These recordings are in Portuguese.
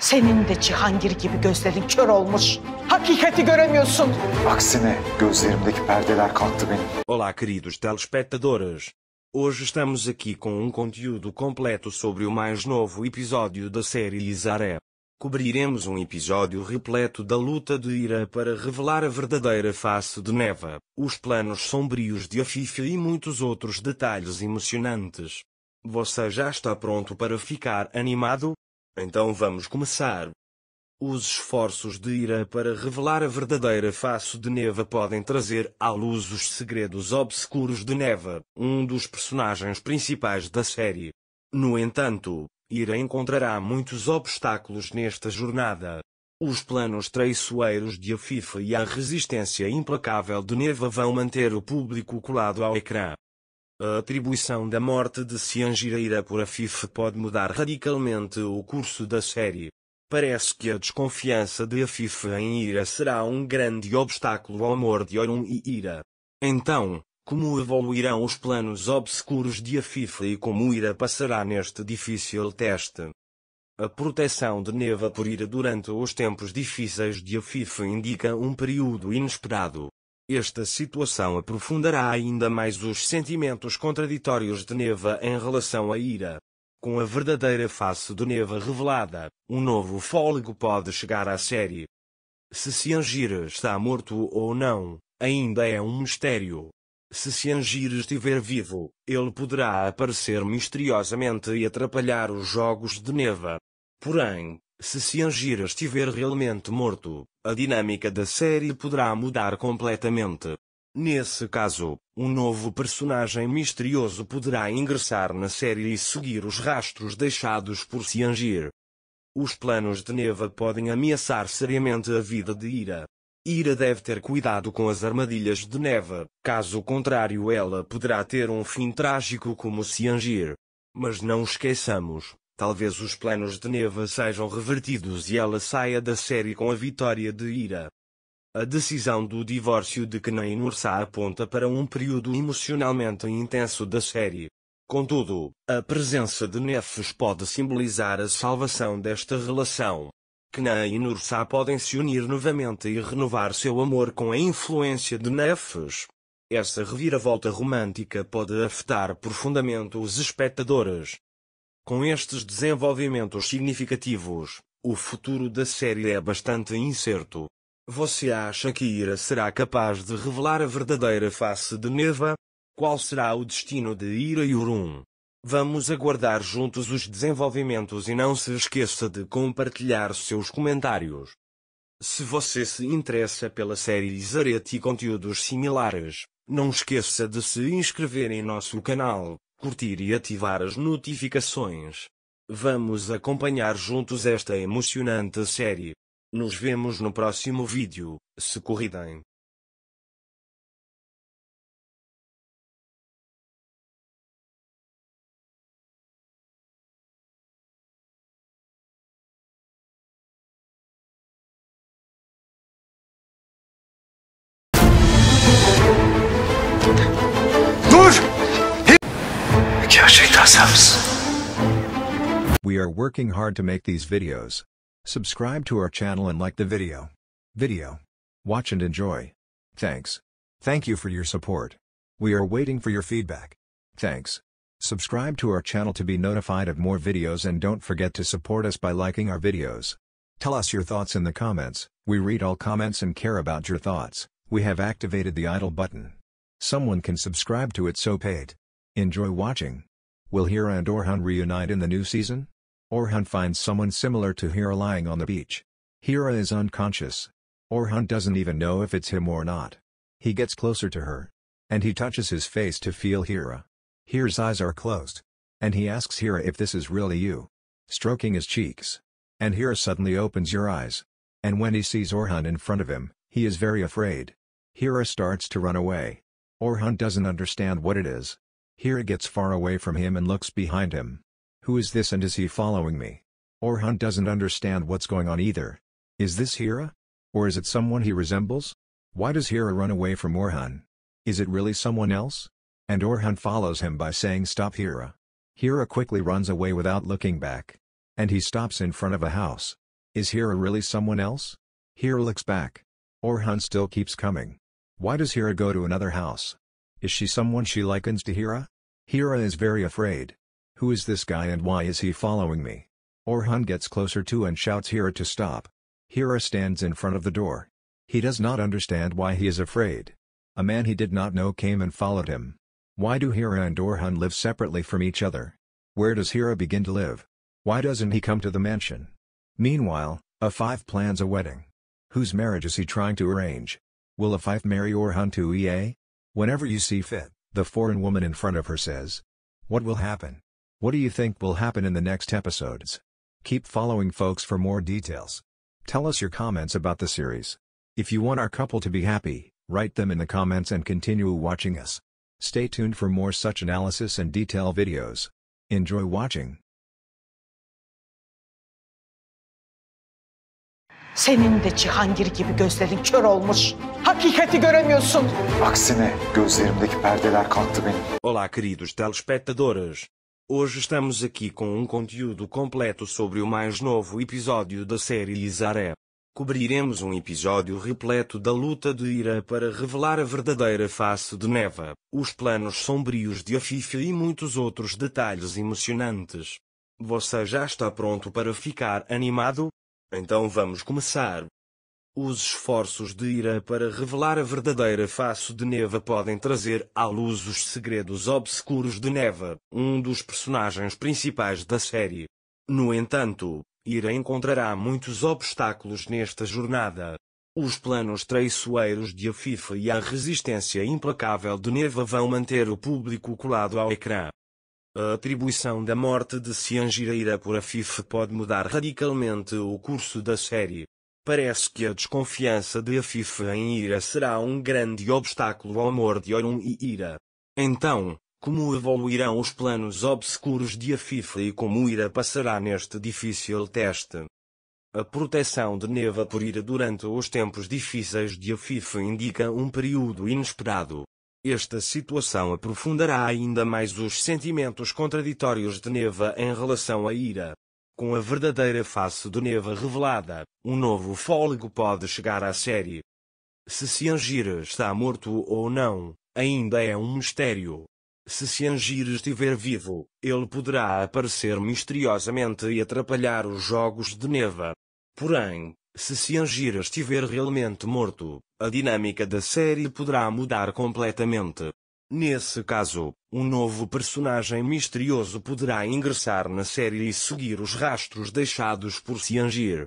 Senin de Cihangir gibi gözlerin kör olmuş. Hakikati göremiyorsun. Aksine gözlerimdeki perdeler kalktı benim. Olá, queridos telespectadores. Hoje estamos aqui com um conteúdo completo sobre o mais novo episódio da série Isaré. Cobriremos um episódio repleto da luta de Ira para revelar a verdadeira face de Neva, os planos sombrios de Afifa e muitos outros detalhes emocionantes. Você já está pronto para ficar animado? Então vamos começar. Os esforços de Ira para revelar a verdadeira face de Neva podem trazer à luz os segredos obscuros de Neva, um dos personagens principais da série. No entanto, Ira encontrará muitos obstáculos nesta jornada. Os planos traiçoeiros de Afifa e a resistência implacável de Neva vão manter o público colado ao ecrã. A atribuição da morte de Ciangireira por Afif pode mudar radicalmente o curso da série. Parece que a desconfiança de Afif em Ira será um grande obstáculo ao amor de Orun e Ira. Então, como evoluirão os planos obscuros de Afif e como Ira passará neste difícil teste? A proteção de Neva por Ira durante os tempos difíceis de Afif indica um período inesperado. Esta situação aprofundará ainda mais os sentimentos contraditórios de Neva em relação à ira. Com a verdadeira face de Neva revelada, um novo fôlego pode chegar à série. Se Siangir está morto ou não, ainda é um mistério. Se Siangir estiver vivo, ele poderá aparecer misteriosamente e atrapalhar os jogos de Neva. Porém, se Ciangira estiver realmente morto, a dinâmica da série poderá mudar completamente. Nesse caso, um novo personagem misterioso poderá ingressar na série e seguir os rastros deixados por Ciangir. Os planos de Neva podem ameaçar seriamente a vida de Ira. Ira deve ter cuidado com as armadilhas de Neva, caso contrário ela poderá ter um fim trágico como Ciangir. Mas não esqueçamos, Talvez os planos de Neva sejam revertidos e ela saia da série com a vitória de Ira. A decisão do divórcio de Knei e Nursa aponta para um período emocionalmente intenso da série. Contudo, a presença de Nefes pode simbolizar a salvação desta relação. Knei e Nursa podem se unir novamente e renovar seu amor com a influência de Nefes. Essa reviravolta romântica pode afetar profundamente os espectadores, com estes desenvolvimentos significativos, o futuro da série é bastante incerto. Você acha que Ira será capaz de revelar a verdadeira face de Neva? Qual será o destino de Ira e Urum? Vamos aguardar juntos os desenvolvimentos e não se esqueça de compartilhar seus comentários. Se você se interessa pela série Izaret e conteúdos similares, não esqueça de se inscrever em nosso canal curtir e ativar as notificações. Vamos acompanhar juntos esta emocionante série. Nos vemos no próximo vídeo, se corridem. We are working hard to make these videos. Subscribe to our channel and like the video. Video. Watch and enjoy. Thanks. Thank you for your support. We are waiting for your feedback. Thanks. Subscribe to our channel to be notified of more videos and don't forget to support us by liking our videos. Tell us your thoughts in the comments, we read all comments and care about your thoughts, we have activated the idle button. Someone can subscribe to it so paid. Enjoy watching. Will Hira and Orhan reunite in the new season? Orhan finds someone similar to Hira lying on the beach. Hira is unconscious. Orhan doesn't even know if it's him or not. He gets closer to her. And he touches his face to feel Hira. Hira's eyes are closed. And he asks Hira if this is really you. Stroking his cheeks. And Hira suddenly opens your eyes. And when he sees Orhan in front of him, he is very afraid. Hira starts to run away. Orhan doesn't understand what it is. Hira gets far away from him and looks behind him. Who is this and is he following me? Orhan doesn't understand what's going on either. Is this Hira? Or is it someone he resembles? Why does Hira run away from Orhan? Is it really someone else? And Orhan follows him by saying stop Hira. Hira quickly runs away without looking back. And he stops in front of a house. Is Hira really someone else? Hira looks back. Orhan still keeps coming. Why does Hira go to another house? Is she someone she likens to Hira? Hira is very afraid. Who is this guy and why is he following me? Orhan gets closer to and shouts Hira to stop. Hira stands in front of the door. He does not understand why he is afraid. A man he did not know came and followed him. Why do Hira and Orhan live separately from each other? Where does Hira begin to live? Why doesn't he come to the mansion? Meanwhile, Afif plans a wedding. Whose marriage is he trying to arrange? Will Afif marry Orhan to EA? Whenever you see fit, the foreign woman in front of her says. What will happen? What do you think will happen in the next episodes? Keep following folks for more details. Tell us your comments about the series. If you want our couple to be happy, write them in the comments and continue watching us. Stay tuned for more such analysis and detail videos. Enjoy watching. Senin de Cihangir gibi gözlerin kör olmuş. Hakikati göremiyorsun. Aksine gözlerimdeki perdeler kalktı benim. Olá queridos telespectadores. Hoje estamos aqui com um conteúdo completo sobre o mais novo episódio da série Isaré. Cobriremos um episódio repleto da luta de Ira para revelar a verdadeira face de Neva, os planos sombrios de Afifa e muitos outros detalhes emocionantes. Você já está pronto para ficar animado? Então vamos começar. Os esforços de Ira para revelar a verdadeira face de Neva podem trazer à luz os segredos obscuros de Neva, um dos personagens principais da série. No entanto, Ira encontrará muitos obstáculos nesta jornada. Os planos traiçoeiros de Afifa e a resistência implacável de Neva vão manter o público colado ao ecrã. A atribuição da morte de Ciangira por Afifa pode mudar radicalmente o curso da série. Parece que a desconfiança de Afifa em Ira será um grande obstáculo ao amor de Orun e Ira. Então, como evoluirão os planos obscuros de Afifa e como Ira passará neste difícil teste? A proteção de Neva por Ira durante os tempos difíceis de Afifa indica um período inesperado. Esta situação aprofundará ainda mais os sentimentos contraditórios de Neva em relação a Ira. Com a verdadeira face do Neva revelada, um novo fôlego pode chegar à série. Se Ciangir está morto ou não, ainda é um mistério. Se Ciangir estiver vivo, ele poderá aparecer misteriosamente e atrapalhar os jogos de Neva. Porém, se Ciangir estiver realmente morto, a dinâmica da série poderá mudar completamente. Nesse caso, um novo personagem misterioso poderá ingressar na série e seguir os rastros deixados por Siangir.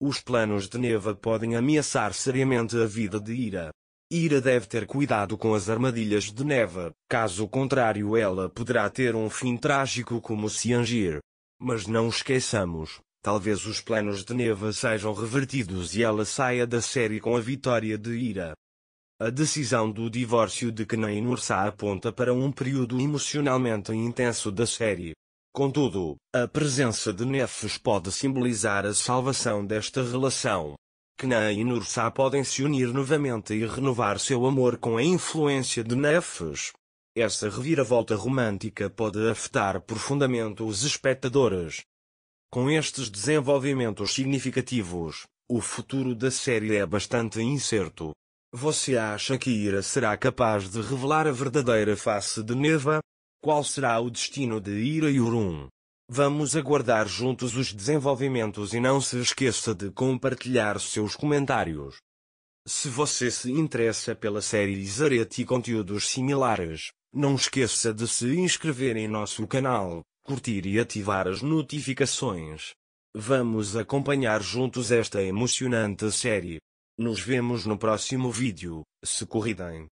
Os planos de Neva podem ameaçar seriamente a vida de Ira. Ira deve ter cuidado com as armadilhas de Neva, caso contrário ela poderá ter um fim trágico como Siangir. Mas não esqueçamos, talvez os planos de Neva sejam revertidos e ela saia da série com a vitória de Ira. A decisão do divórcio de Kenney Nursa aponta para um período emocionalmente intenso da série. Contudo, a presença de Nefes pode simbolizar a salvação desta relação. Kenney e Nursa podem se unir novamente e renovar seu amor com a influência de Nefes. Essa reviravolta romântica pode afetar profundamente os espectadores. Com estes desenvolvimentos significativos, o futuro da série é bastante incerto. Você acha que Ira será capaz de revelar a verdadeira face de Neva? Qual será o destino de Ira e Urum? Vamos aguardar juntos os desenvolvimentos e não se esqueça de compartilhar seus comentários. Se você se interessa pela série Zaret e conteúdos similares, não esqueça de se inscrever em nosso canal, curtir e ativar as notificações. Vamos acompanhar juntos esta emocionante série. Nos vemos no próximo vídeo, se corridem.